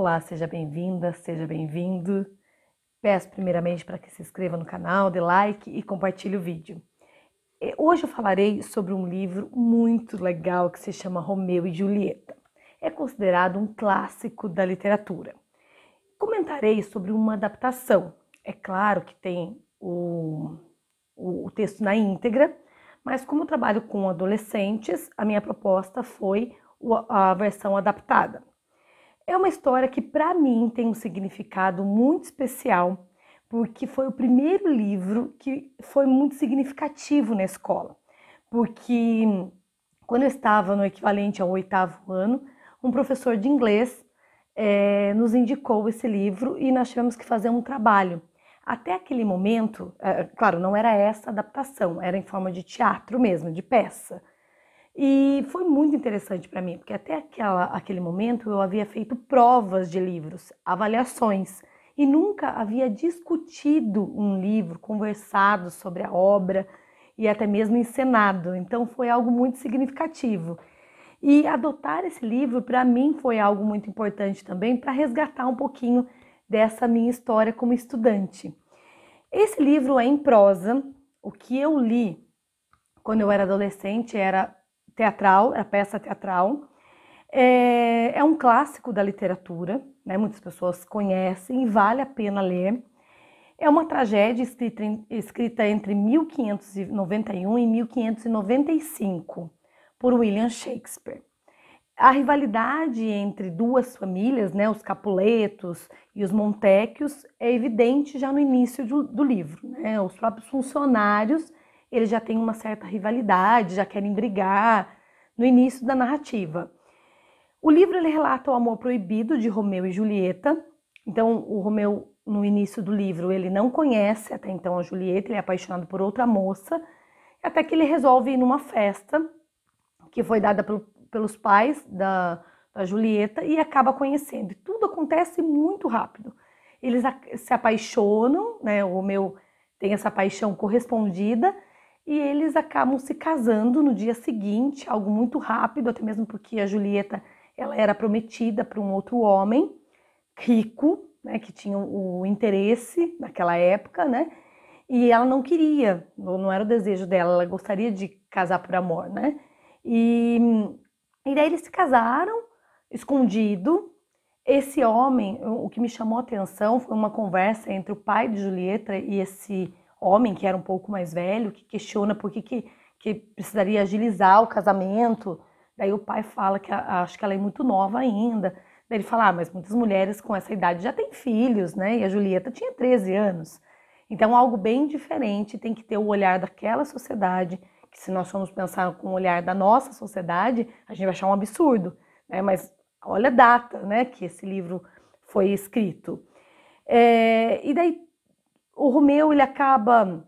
Olá, seja bem-vinda, seja bem-vindo. Peço primeiramente para que se inscreva no canal, dê like e compartilhe o vídeo. Hoje eu falarei sobre um livro muito legal que se chama Romeu e Julieta. É considerado um clássico da literatura. Comentarei sobre uma adaptação. É claro que tem o, o, texto na íntegra, mas como eu trabalho com adolescentes, a minha proposta foi a versão adaptada. É uma história que para mim tem um significado muito especial, porque foi o primeiro livro que foi muito significativo na escola. Porque quando eu estava no equivalente ao oitavo ano, um professor de inglês é, nos indicou esse livro e nós tivemos que fazer um trabalho. Até aquele momento, é, claro, não era essa adaptação, era em forma de teatro mesmo, de peça. E foi muito interessante para mim, porque até aquela, aquele momento eu havia feito provas de livros, avaliações, e nunca havia discutido um livro, conversado sobre a obra e até mesmo encenado. Então foi algo muito significativo. E adotar esse livro para mim foi algo muito importante também para resgatar um pouquinho dessa minha história como estudante. Esse livro é em prosa. O que eu li quando eu era adolescente era teatral, a peça teatral. É, é um clássico da literatura, né? muitas pessoas conhecem e vale a pena ler. É uma tragédia escrita, escrita entre 1591 e 1595 por William Shakespeare. A rivalidade entre duas famílias, né, os Capuletos e os Montecchios, é evidente já no início do, do livro. Né? Os próprios funcionários eles já têm uma certa rivalidade, já querem brigar no início da narrativa. O livro ele relata o amor proibido de Romeu e Julieta. Então, o Romeu, no início do livro, ele não conhece até então a Julieta, ele é apaixonado por outra moça, até que ele resolve ir numa festa que foi dada pelo, pelos pais da, da Julieta e acaba conhecendo. E tudo acontece muito rápido. Eles se apaixonam, né? O Romeu tem essa paixão correspondida e eles acabam se casando no dia seguinte, algo muito rápido, até mesmo porque a Julieta ela era prometida para um outro homem rico, né, que tinha o interesse naquela época, né? E ela não queria, não era o desejo dela, ela gostaria de casar por amor, né? E, e daí eles se casaram escondido. Esse homem, o que me chamou a atenção foi uma conversa entre o pai de Julieta e esse homem, que era um pouco mais velho, que questiona por que, que, que precisaria agilizar o casamento. Daí o pai fala que a, acho que ela é muito nova ainda. Daí ele fala, ah, mas muitas mulheres com essa idade já têm filhos, né? E a Julieta tinha 13 anos. Então, algo bem diferente tem que ter o olhar daquela sociedade, que se nós formos pensar com o olhar da nossa sociedade, a gente vai achar um absurdo, né? Mas olha a data, né, que esse livro foi escrito. É, e daí o Romeu ele acaba.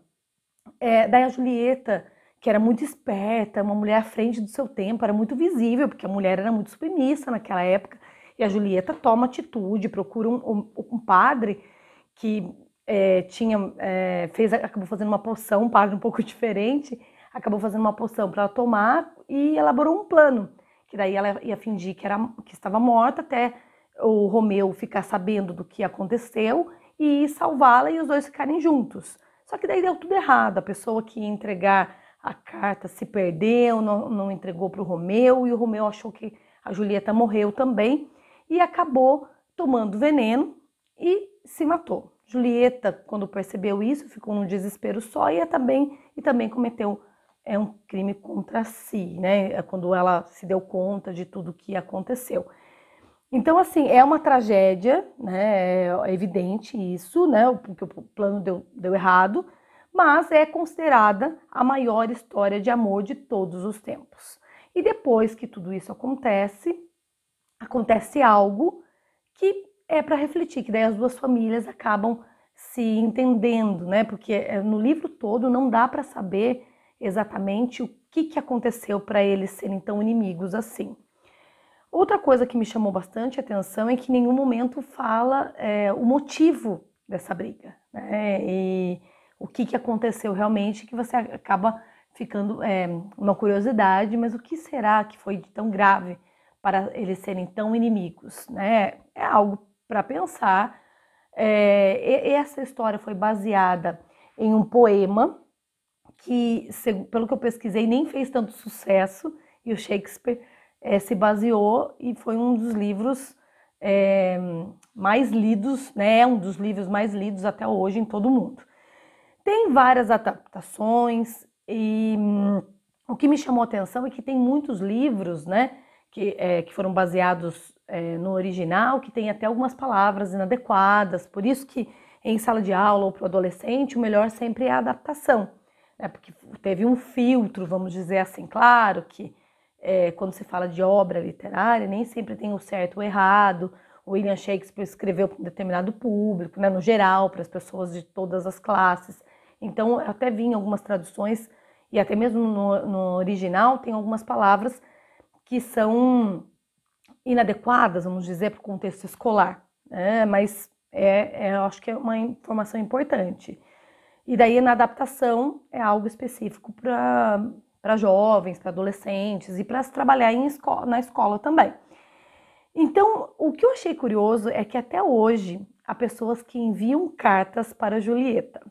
É, daí a Julieta, que era muito esperta, uma mulher à frente do seu tempo, era muito visível, porque a mulher era muito submissa naquela época. E a Julieta toma atitude, procura um, um padre que é, tinha é, fez acabou fazendo uma poção, um padre um pouco diferente, acabou fazendo uma poção para ela tomar e elaborou um plano que daí ela ia fingir que era que estava morta até o Romeu ficar sabendo do que aconteceu e salvá-la e os dois ficarem juntos. Só que daí deu tudo errado. A pessoa que ia entregar a carta se perdeu, não, não entregou para o Romeu e o Romeu achou que a Julieta morreu também e acabou tomando veneno e se matou. Julieta, quando percebeu isso, ficou num desespero só e é também, e também cometeu é um crime contra si, né? É quando ela se deu conta de tudo que aconteceu. Então, assim, é uma tragédia, né? É evidente isso, né? Porque o plano deu, deu errado, mas é considerada a maior história de amor de todos os tempos. E depois que tudo isso acontece, acontece algo que é para refletir, que daí as duas famílias acabam se entendendo, né? Porque eh, no livro todo não dá para saber exatamente o que, que aconteceu para eles serem tão inimigos assim. Outra coisa que me chamou bastante atenção é que em nenhum momento fala é, o motivo dessa briga, né? E o que, que aconteceu realmente que você acaba ficando é, uma curiosidade, mas o que será que foi de tão grave para eles serem tão inimigos, né? É algo para pensar. É, essa história foi baseada em um poema que, pelo que eu pesquisei, nem fez tanto sucesso e o Shakespeare é, se baseou e foi um dos livros é, mais lidos, né? É um dos livros mais lidos até hoje em todo o mundo. Tem várias adaptações e hum, o que me chamou a atenção é que tem muitos livros, né? Que, é, que foram baseados no original, que tem até algumas palavras inadequadas, por isso que em sala de aula ou para o adolescente, o melhor sempre é a adaptação, né? porque teve um filtro, vamos dizer assim, claro que é, quando se fala de obra literária, nem sempre tem o certo ou errado. O William Shakespeare escreveu para um determinado público, né, no geral, para as pessoas de todas as classes. Então, até vi em algumas traduções, e até mesmo no, no original, tem algumas palavras que são inadequadas, vamos dizer, para o contexto escolar. Né? Mas é, é, acho que é uma informação importante. E daí, na adaptação, é algo específico para para jovens, para adolescentes e para se trabalhar escola, na escola também. Então, o que eu achei curioso é que até hoje há pessoas que enviam cartas para Julieta.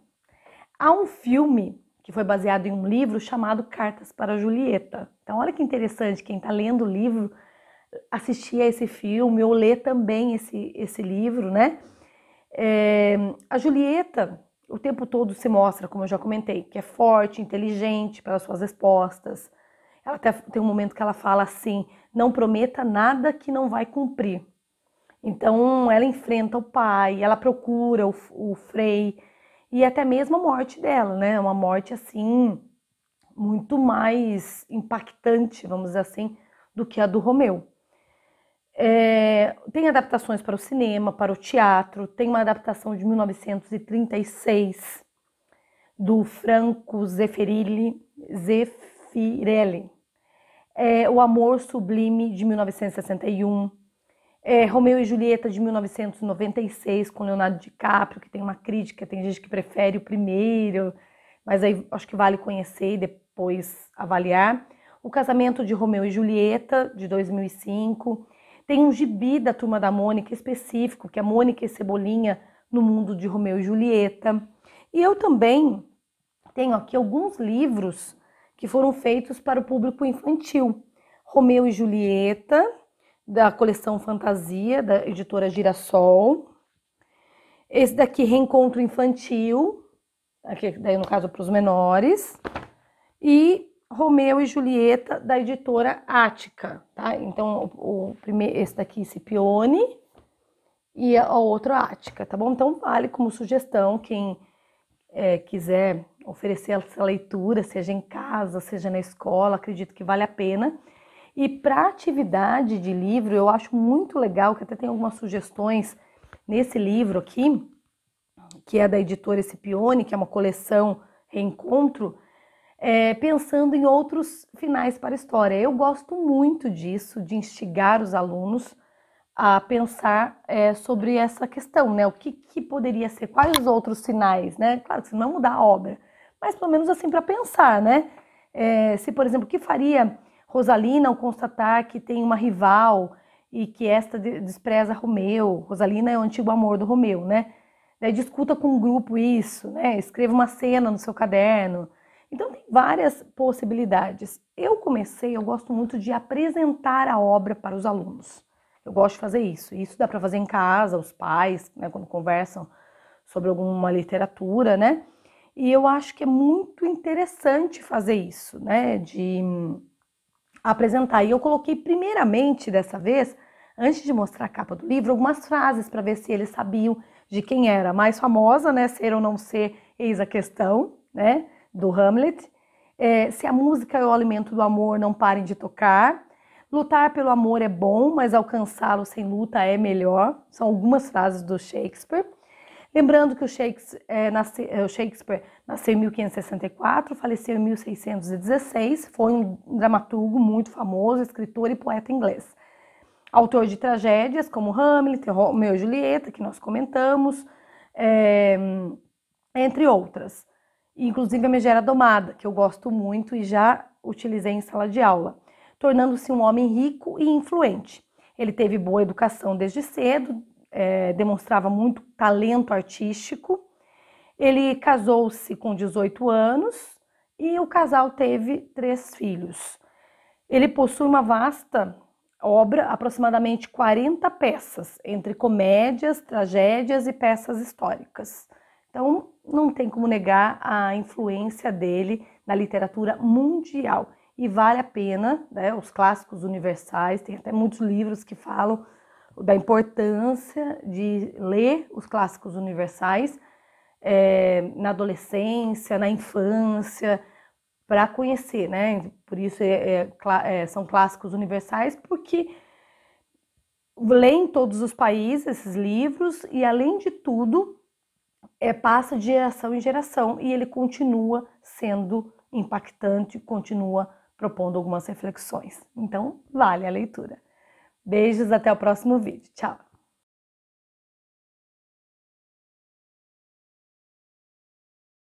Há um filme que foi baseado em um livro chamado Cartas para Julieta. Então, olha que interessante, quem está lendo o livro assistir a esse filme ou ler também esse, esse livro, né? É, a Julieta o tempo todo se mostra, como eu já comentei, que é forte, inteligente pelas suas respostas. Ela até tem um momento que ela fala assim: não prometa nada que não vai cumprir. Então ela enfrenta o pai, ela procura o, o Frei e é até mesmo a morte dela, né? Uma morte assim muito mais impactante, vamos dizer assim, do que a do Romeu. É, tem adaptações para o cinema, para o teatro, tem uma adaptação de 1936 do Franco Zeffirelli, Zeffirelli. É, O Amor Sublime de 1961, é, Romeu e Julieta de 1996 com Leonardo DiCaprio, que tem uma crítica, tem gente que prefere o primeiro, mas aí acho que vale conhecer e depois avaliar. O Casamento de Romeu e Julieta de 2005 tem um gibi da Turma da Mônica específico, que é Mônica e Cebolinha no mundo de Romeu e Julieta. E eu também tenho aqui alguns livros que foram feitos para o público infantil. Romeu e Julieta, da coleção Fantasia, da editora Girassol. Esse daqui, Reencontro Infantil, aqui, daí no caso para os menores. E Romeu e Julieta, da editora Ática, tá? Então, o, primeiro, esse daqui, Cipione, e o outro Ática, tá bom? Então, vale como sugestão quem é, quiser oferecer essa leitura, seja em casa, seja na escola, acredito que vale a pena. E para atividade de livro, eu acho muito legal, que até tem algumas sugestões nesse livro aqui, que é da editora Cipione, que é uma coleção Reencontro, é, pensando em outros finais para a história. Eu gosto muito disso, de instigar os alunos a pensar é, sobre essa questão, né? O que, que, poderia ser, quais os outros finais, né? Claro que se não mudar a obra, mas pelo menos assim para pensar, né? É, se, por exemplo, o que faria Rosalina ao constatar que tem uma rival e que esta despreza Romeu? Rosalina é o antigo amor do Romeu, né? Daí discuta com um grupo isso, né? Escreva uma cena no seu caderno, então tem várias possibilidades. Eu comecei, eu gosto muito de apresentar a obra para os alunos. Eu gosto de fazer isso. Isso dá para fazer em casa, os pais, né, quando conversam sobre alguma literatura, né? E eu acho que é muito interessante fazer isso, né? De apresentar. E eu coloquei primeiramente dessa vez, antes de mostrar a capa do livro, algumas frases para ver se eles sabiam de quem era mais famosa, né? Ser ou não ser, eis a questão, né? do Hamlet. É, se a música é o alimento do amor, não parem de tocar. Lutar pelo amor é bom, mas alcançá-lo sem luta é melhor. São algumas frases do Shakespeare. Lembrando que o Shakespeare, é, nasce, é, o Shakespeare nasceu em 1564, faleceu em 1616, foi um dramaturgo muito famoso, escritor e poeta inglês. Autor de tragédias como Hamlet, Romeu e Julieta, que nós comentamos, é, entre outras. Inclusive a megera domada, que eu gosto muito e já utilizei em sala de aula, tornando-se um homem rico e influente. Ele teve boa educação desde cedo, é, demonstrava muito talento artístico. Ele casou-se com 18 anos e o casal teve três filhos. Ele possui uma vasta obra, aproximadamente 40 peças, entre comédias, tragédias e peças históricas. Então, não tem como negar a influência dele na literatura mundial. E vale a pena, né, os clássicos universais, tem até muitos livros que falam da importância de ler os clássicos universais é, na adolescência, na infância, para conhecer, né? Por isso é, é, é, são clássicos universais, porque lê em todos os países esses livros e, além de tudo, é, passa de geração em geração e ele continua sendo impactante, continua propondo algumas reflexões. Então, vale a leitura. Beijos, até o próximo vídeo. Tchau!